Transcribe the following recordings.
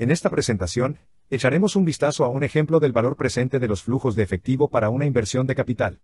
En esta presentación, echaremos un vistazo a un ejemplo del valor presente de los flujos de efectivo para una inversión de capital.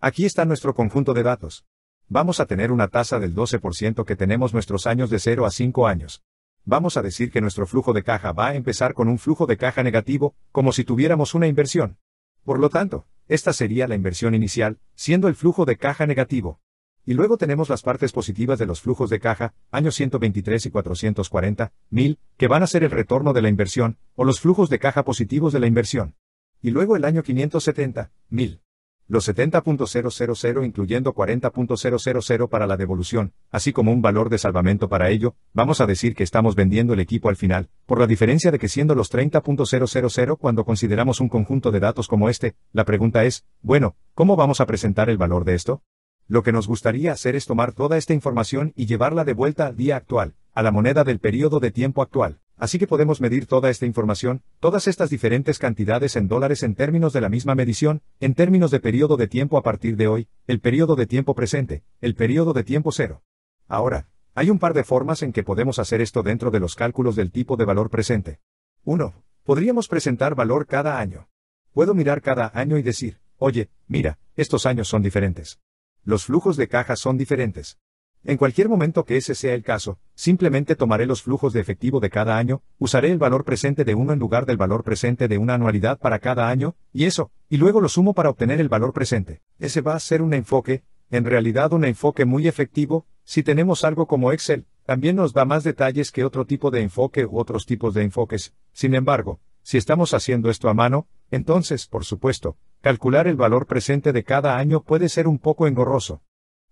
Aquí está nuestro conjunto de datos. Vamos a tener una tasa del 12% que tenemos nuestros años de 0 a 5 años. Vamos a decir que nuestro flujo de caja va a empezar con un flujo de caja negativo, como si tuviéramos una inversión. Por lo tanto, esta sería la inversión inicial, siendo el flujo de caja negativo. Y luego tenemos las partes positivas de los flujos de caja, años 123 y 440, 1000, que van a ser el retorno de la inversión, o los flujos de caja positivos de la inversión. Y luego el año 570, 1000. Los 70.000 incluyendo 40.000 para la devolución, así como un valor de salvamento para ello, vamos a decir que estamos vendiendo el equipo al final, por la diferencia de que siendo los 30.000 cuando consideramos un conjunto de datos como este, la pregunta es, bueno, ¿cómo vamos a presentar el valor de esto? Lo que nos gustaría hacer es tomar toda esta información y llevarla de vuelta al día actual, a la moneda del periodo de tiempo actual. Así que podemos medir toda esta información, todas estas diferentes cantidades en dólares en términos de la misma medición, en términos de periodo de tiempo a partir de hoy, el periodo de tiempo presente, el periodo de tiempo cero. Ahora, hay un par de formas en que podemos hacer esto dentro de los cálculos del tipo de valor presente. 1. Podríamos presentar valor cada año. Puedo mirar cada año y decir, oye, mira, estos años son diferentes los flujos de caja son diferentes. En cualquier momento que ese sea el caso, simplemente tomaré los flujos de efectivo de cada año, usaré el valor presente de uno en lugar del valor presente de una anualidad para cada año, y eso, y luego lo sumo para obtener el valor presente. Ese va a ser un enfoque, en realidad un enfoque muy efectivo, si tenemos algo como Excel, también nos da más detalles que otro tipo de enfoque u otros tipos de enfoques. Sin embargo, si estamos haciendo esto a mano, entonces, por supuesto, Calcular el valor presente de cada año puede ser un poco engorroso.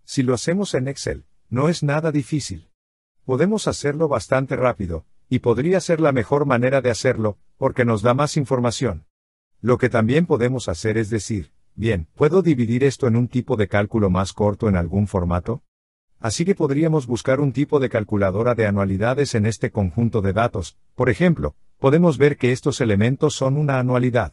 Si lo hacemos en Excel, no es nada difícil. Podemos hacerlo bastante rápido, y podría ser la mejor manera de hacerlo, porque nos da más información. Lo que también podemos hacer es decir, bien, ¿puedo dividir esto en un tipo de cálculo más corto en algún formato? Así que podríamos buscar un tipo de calculadora de anualidades en este conjunto de datos, por ejemplo, podemos ver que estos elementos son una anualidad.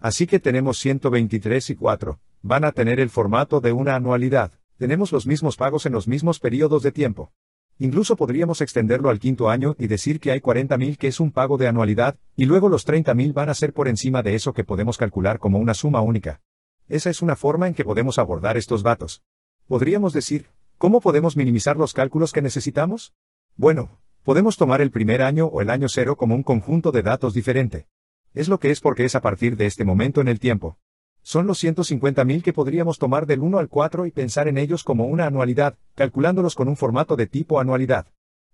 Así que tenemos 123 y 4, van a tener el formato de una anualidad, tenemos los mismos pagos en los mismos periodos de tiempo. Incluso podríamos extenderlo al quinto año y decir que hay 40.000 que es un pago de anualidad, y luego los 30.000 van a ser por encima de eso que podemos calcular como una suma única. Esa es una forma en que podemos abordar estos datos. Podríamos decir, ¿cómo podemos minimizar los cálculos que necesitamos? Bueno, podemos tomar el primer año o el año cero como un conjunto de datos diferente. Es lo que es porque es a partir de este momento en el tiempo. Son los 150.000 que podríamos tomar del 1 al 4 y pensar en ellos como una anualidad, calculándolos con un formato de tipo anualidad.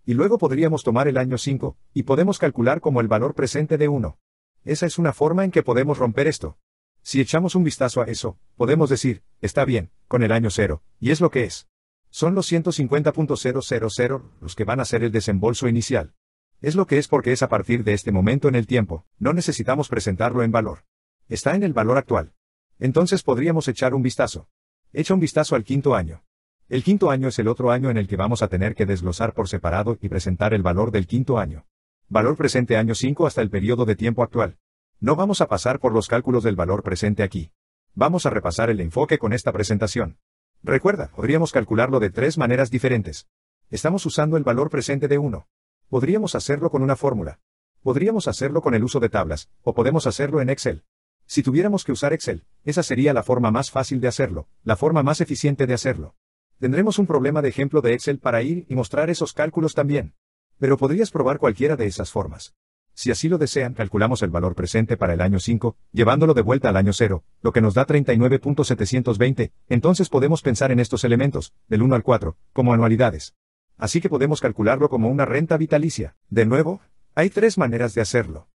Y luego podríamos tomar el año 5, y podemos calcular como el valor presente de 1. Esa es una forma en que podemos romper esto. Si echamos un vistazo a eso, podemos decir, está bien, con el año 0, y es lo que es. Son los 150.000 los que van a ser el desembolso inicial. Es lo que es porque es a partir de este momento en el tiempo, no necesitamos presentarlo en valor. Está en el valor actual. Entonces podríamos echar un vistazo. Echa un vistazo al quinto año. El quinto año es el otro año en el que vamos a tener que desglosar por separado y presentar el valor del quinto año. Valor presente año 5 hasta el periodo de tiempo actual. No vamos a pasar por los cálculos del valor presente aquí. Vamos a repasar el enfoque con esta presentación. Recuerda, podríamos calcularlo de tres maneras diferentes. Estamos usando el valor presente de 1. Podríamos hacerlo con una fórmula. Podríamos hacerlo con el uso de tablas, o podemos hacerlo en Excel. Si tuviéramos que usar Excel, esa sería la forma más fácil de hacerlo, la forma más eficiente de hacerlo. Tendremos un problema de ejemplo de Excel para ir y mostrar esos cálculos también. Pero podrías probar cualquiera de esas formas. Si así lo desean, calculamos el valor presente para el año 5, llevándolo de vuelta al año 0, lo que nos da 39.720, entonces podemos pensar en estos elementos, del 1 al 4, como anualidades. Así que podemos calcularlo como una renta vitalicia. De nuevo, hay tres maneras de hacerlo.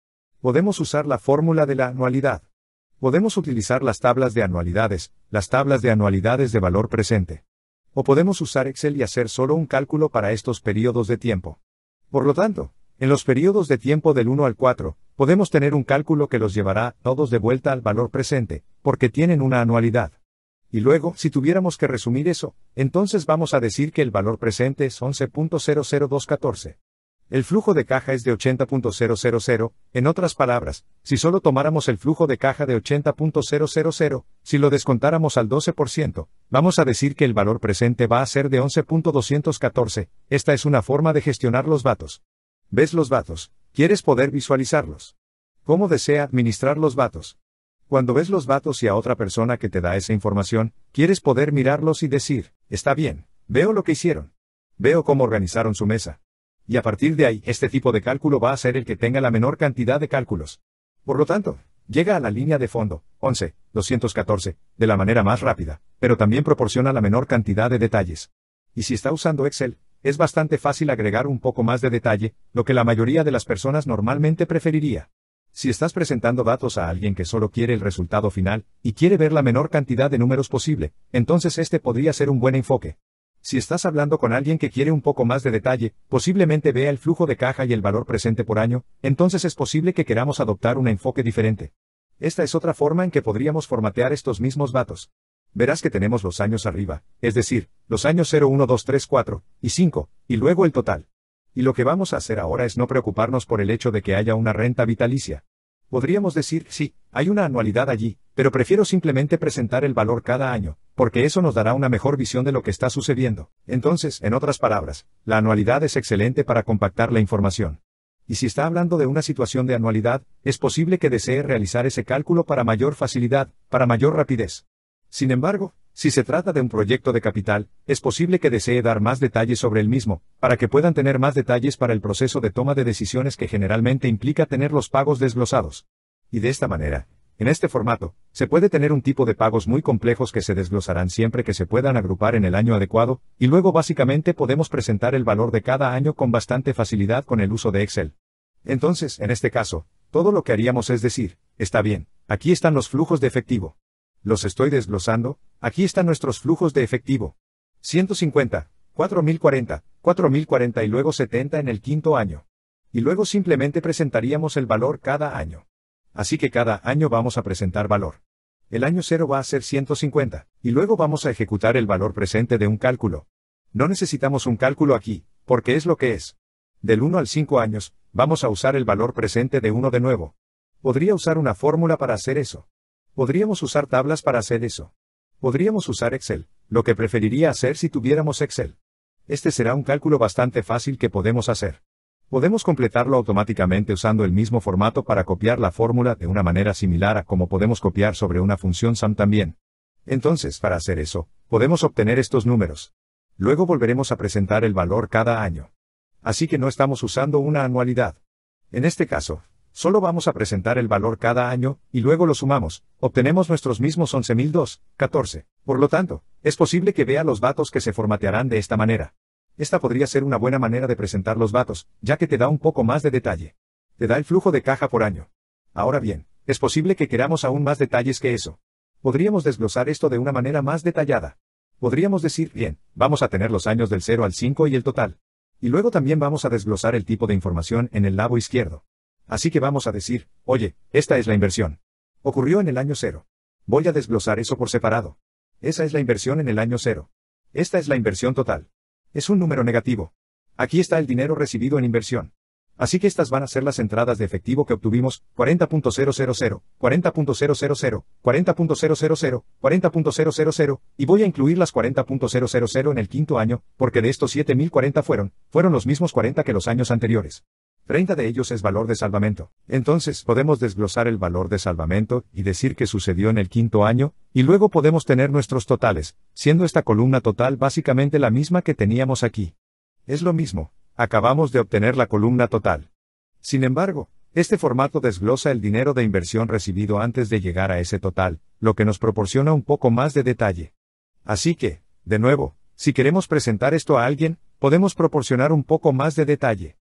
Podemos usar la fórmula de la anualidad. Podemos utilizar las tablas de anualidades, las tablas de anualidades de valor presente. O podemos usar Excel y hacer solo un cálculo para estos periodos de tiempo. Por lo tanto, en los periodos de tiempo del 1 al 4, podemos tener un cálculo que los llevará todos de vuelta al valor presente, porque tienen una anualidad. Y luego, si tuviéramos que resumir eso, entonces vamos a decir que el valor presente es 11.00214. El flujo de caja es de 80.000, en otras palabras, si solo tomáramos el flujo de caja de 80.000, si lo descontáramos al 12%, vamos a decir que el valor presente va a ser de 11.214, esta es una forma de gestionar los vatos. ¿Ves los vatos? ¿Quieres poder visualizarlos? ¿Cómo desea administrar los vatos? Cuando ves los datos y a otra persona que te da esa información, quieres poder mirarlos y decir, está bien, veo lo que hicieron. Veo cómo organizaron su mesa. Y a partir de ahí, este tipo de cálculo va a ser el que tenga la menor cantidad de cálculos. Por lo tanto, llega a la línea de fondo, 11, 214, de la manera más rápida, pero también proporciona la menor cantidad de detalles. Y si está usando Excel, es bastante fácil agregar un poco más de detalle, lo que la mayoría de las personas normalmente preferiría. Si estás presentando datos a alguien que solo quiere el resultado final, y quiere ver la menor cantidad de números posible, entonces este podría ser un buen enfoque. Si estás hablando con alguien que quiere un poco más de detalle, posiblemente vea el flujo de caja y el valor presente por año, entonces es posible que queramos adoptar un enfoque diferente. Esta es otra forma en que podríamos formatear estos mismos datos. Verás que tenemos los años arriba, es decir, los años 0, 1, 2, 3, 4, y 5, y luego el total. Y lo que vamos a hacer ahora es no preocuparnos por el hecho de que haya una renta vitalicia. Podríamos decir, sí, hay una anualidad allí, pero prefiero simplemente presentar el valor cada año, porque eso nos dará una mejor visión de lo que está sucediendo. Entonces, en otras palabras, la anualidad es excelente para compactar la información. Y si está hablando de una situación de anualidad, es posible que desee realizar ese cálculo para mayor facilidad, para mayor rapidez. Sin embargo, si se trata de un proyecto de capital, es posible que desee dar más detalles sobre el mismo, para que puedan tener más detalles para el proceso de toma de decisiones que generalmente implica tener los pagos desglosados. Y de esta manera, en este formato, se puede tener un tipo de pagos muy complejos que se desglosarán siempre que se puedan agrupar en el año adecuado, y luego básicamente podemos presentar el valor de cada año con bastante facilidad con el uso de Excel. Entonces, en este caso, todo lo que haríamos es decir, está bien, aquí están los flujos de efectivo. Los estoy desglosando, Aquí están nuestros flujos de efectivo. 150, 4040, 4040 y luego 70 en el quinto año. Y luego simplemente presentaríamos el valor cada año. Así que cada año vamos a presentar valor. El año 0 va a ser 150, y luego vamos a ejecutar el valor presente de un cálculo. No necesitamos un cálculo aquí, porque es lo que es. Del 1 al 5 años, vamos a usar el valor presente de 1 de nuevo. Podría usar una fórmula para hacer eso. Podríamos usar tablas para hacer eso. Podríamos usar Excel, lo que preferiría hacer si tuviéramos Excel. Este será un cálculo bastante fácil que podemos hacer. Podemos completarlo automáticamente usando el mismo formato para copiar la fórmula de una manera similar a como podemos copiar sobre una función SAM también. Entonces, para hacer eso, podemos obtener estos números. Luego volveremos a presentar el valor cada año. Así que no estamos usando una anualidad. En este caso, Solo vamos a presentar el valor cada año, y luego lo sumamos, obtenemos nuestros mismos 11.002, 14. Por lo tanto, es posible que vea los datos que se formatearán de esta manera. Esta podría ser una buena manera de presentar los datos, ya que te da un poco más de detalle. Te da el flujo de caja por año. Ahora bien, es posible que queramos aún más detalles que eso. Podríamos desglosar esto de una manera más detallada. Podríamos decir, bien, vamos a tener los años del 0 al 5 y el total. Y luego también vamos a desglosar el tipo de información en el lado izquierdo. Así que vamos a decir, oye, esta es la inversión. Ocurrió en el año cero. Voy a desglosar eso por separado. Esa es la inversión en el año cero. Esta es la inversión total. Es un número negativo. Aquí está el dinero recibido en inversión. Así que estas van a ser las entradas de efectivo que obtuvimos, 40.000, 40.000, 40.000, 40.000, y voy a incluir las 40.000 en el quinto año, porque de estos 7.040 fueron, fueron los mismos 40 que los años anteriores. 30 de ellos es valor de salvamento. Entonces podemos desglosar el valor de salvamento y decir que sucedió en el quinto año, y luego podemos tener nuestros totales, siendo esta columna total básicamente la misma que teníamos aquí. Es lo mismo, acabamos de obtener la columna total. Sin embargo, este formato desglosa el dinero de inversión recibido antes de llegar a ese total, lo que nos proporciona un poco más de detalle. Así que, de nuevo, si queremos presentar esto a alguien, podemos proporcionar un poco más de detalle.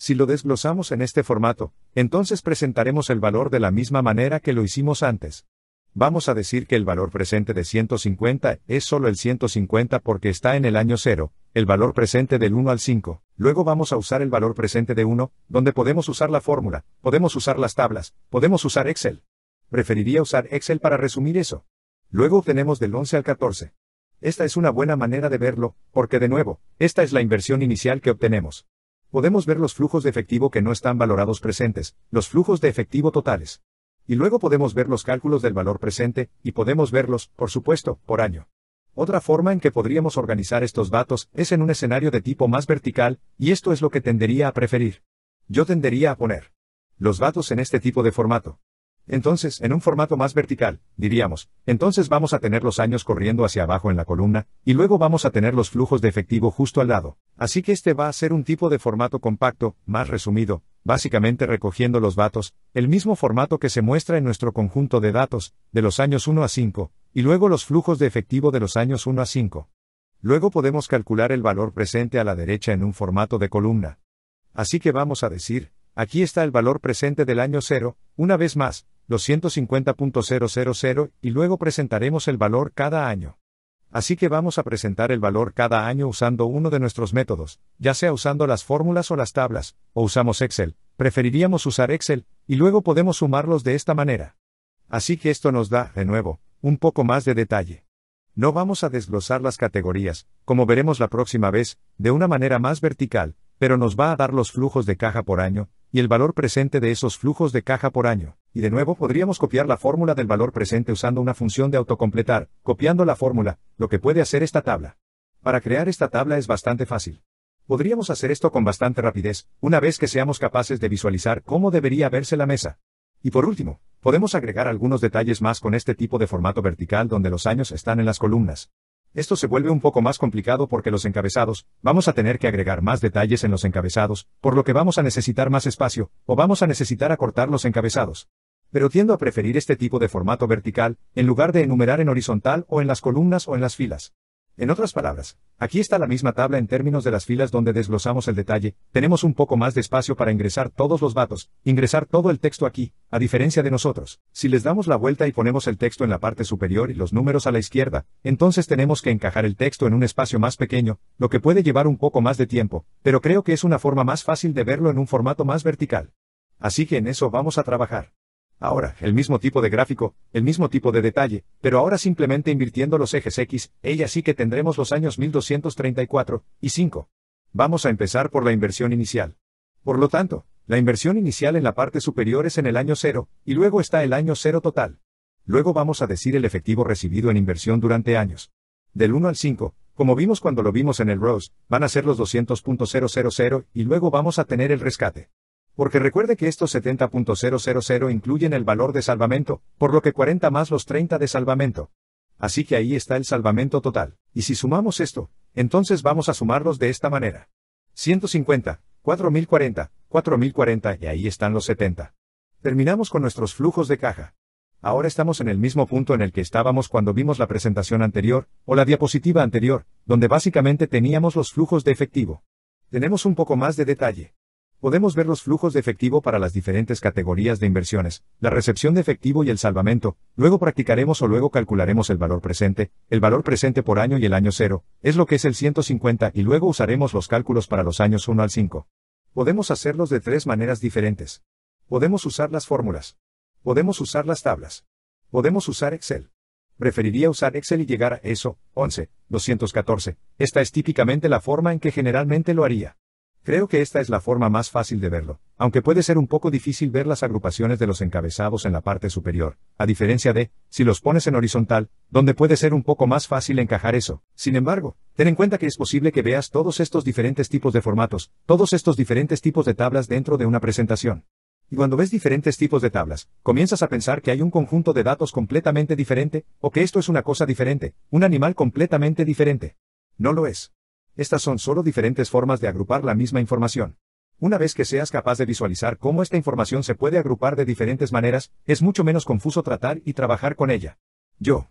Si lo desglosamos en este formato, entonces presentaremos el valor de la misma manera que lo hicimos antes. Vamos a decir que el valor presente de 150 es solo el 150 porque está en el año 0, el valor presente del 1 al 5. Luego vamos a usar el valor presente de 1, donde podemos usar la fórmula, podemos usar las tablas, podemos usar Excel. Preferiría usar Excel para resumir eso. Luego obtenemos del 11 al 14. Esta es una buena manera de verlo, porque de nuevo, esta es la inversión inicial que obtenemos. Podemos ver los flujos de efectivo que no están valorados presentes, los flujos de efectivo totales. Y luego podemos ver los cálculos del valor presente, y podemos verlos, por supuesto, por año. Otra forma en que podríamos organizar estos datos es en un escenario de tipo más vertical, y esto es lo que tendería a preferir. Yo tendería a poner los datos en este tipo de formato. Entonces, en un formato más vertical, diríamos, entonces vamos a tener los años corriendo hacia abajo en la columna, y luego vamos a tener los flujos de efectivo justo al lado. Así que este va a ser un tipo de formato compacto, más resumido, básicamente recogiendo los datos, el mismo formato que se muestra en nuestro conjunto de datos, de los años 1 a 5, y luego los flujos de efectivo de los años 1 a 5. Luego podemos calcular el valor presente a la derecha en un formato de columna. Así que vamos a decir, aquí está el valor presente del año 0, una vez más, 250.000 y luego presentaremos el valor cada año. Así que vamos a presentar el valor cada año usando uno de nuestros métodos, ya sea usando las fórmulas o las tablas, o usamos Excel, preferiríamos usar Excel, y luego podemos sumarlos de esta manera. Así que esto nos da, de nuevo, un poco más de detalle. No vamos a desglosar las categorías, como veremos la próxima vez, de una manera más vertical, pero nos va a dar los flujos de caja por año, y el valor presente de esos flujos de caja por año y de nuevo podríamos copiar la fórmula del valor presente usando una función de autocompletar, copiando la fórmula, lo que puede hacer esta tabla. Para crear esta tabla es bastante fácil. Podríamos hacer esto con bastante rapidez, una vez que seamos capaces de visualizar cómo debería verse la mesa. Y por último, podemos agregar algunos detalles más con este tipo de formato vertical donde los años están en las columnas. Esto se vuelve un poco más complicado porque los encabezados, vamos a tener que agregar más detalles en los encabezados, por lo que vamos a necesitar más espacio, o vamos a necesitar acortar los encabezados pero tiendo a preferir este tipo de formato vertical, en lugar de enumerar en horizontal o en las columnas o en las filas. En otras palabras, aquí está la misma tabla en términos de las filas donde desglosamos el detalle, tenemos un poco más de espacio para ingresar todos los datos, ingresar todo el texto aquí, a diferencia de nosotros, si les damos la vuelta y ponemos el texto en la parte superior y los números a la izquierda, entonces tenemos que encajar el texto en un espacio más pequeño, lo que puede llevar un poco más de tiempo, pero creo que es una forma más fácil de verlo en un formato más vertical. Así que en eso vamos a trabajar. Ahora, el mismo tipo de gráfico, el mismo tipo de detalle, pero ahora simplemente invirtiendo los ejes X, ella sí que tendremos los años 1234 y 5. Vamos a empezar por la inversión inicial. Por lo tanto, la inversión inicial en la parte superior es en el año 0, y luego está el año 0 total. Luego vamos a decir el efectivo recibido en inversión durante años. Del 1 al 5, como vimos cuando lo vimos en el Rose, van a ser los 200.000 y luego vamos a tener el rescate porque recuerde que estos 70.000 incluyen el valor de salvamento, por lo que 40 más los 30 de salvamento. Así que ahí está el salvamento total, y si sumamos esto, entonces vamos a sumarlos de esta manera. 150, 4040, 4040 y ahí están los 70. Terminamos con nuestros flujos de caja. Ahora estamos en el mismo punto en el que estábamos cuando vimos la presentación anterior, o la diapositiva anterior, donde básicamente teníamos los flujos de efectivo. Tenemos un poco más de detalle. Podemos ver los flujos de efectivo para las diferentes categorías de inversiones, la recepción de efectivo y el salvamento, luego practicaremos o luego calcularemos el valor presente, el valor presente por año y el año cero, es lo que es el 150 y luego usaremos los cálculos para los años 1 al 5. Podemos hacerlos de tres maneras diferentes. Podemos usar las fórmulas. Podemos usar las tablas. Podemos usar Excel. Preferiría usar Excel y llegar a eso, 11, 214, esta es típicamente la forma en que generalmente lo haría. Creo que esta es la forma más fácil de verlo, aunque puede ser un poco difícil ver las agrupaciones de los encabezados en la parte superior, a diferencia de, si los pones en horizontal, donde puede ser un poco más fácil encajar eso. Sin embargo, ten en cuenta que es posible que veas todos estos diferentes tipos de formatos, todos estos diferentes tipos de tablas dentro de una presentación. Y cuando ves diferentes tipos de tablas, comienzas a pensar que hay un conjunto de datos completamente diferente, o que esto es una cosa diferente, un animal completamente diferente. No lo es. Estas son solo diferentes formas de agrupar la misma información. Una vez que seas capaz de visualizar cómo esta información se puede agrupar de diferentes maneras, es mucho menos confuso tratar y trabajar con ella. Yo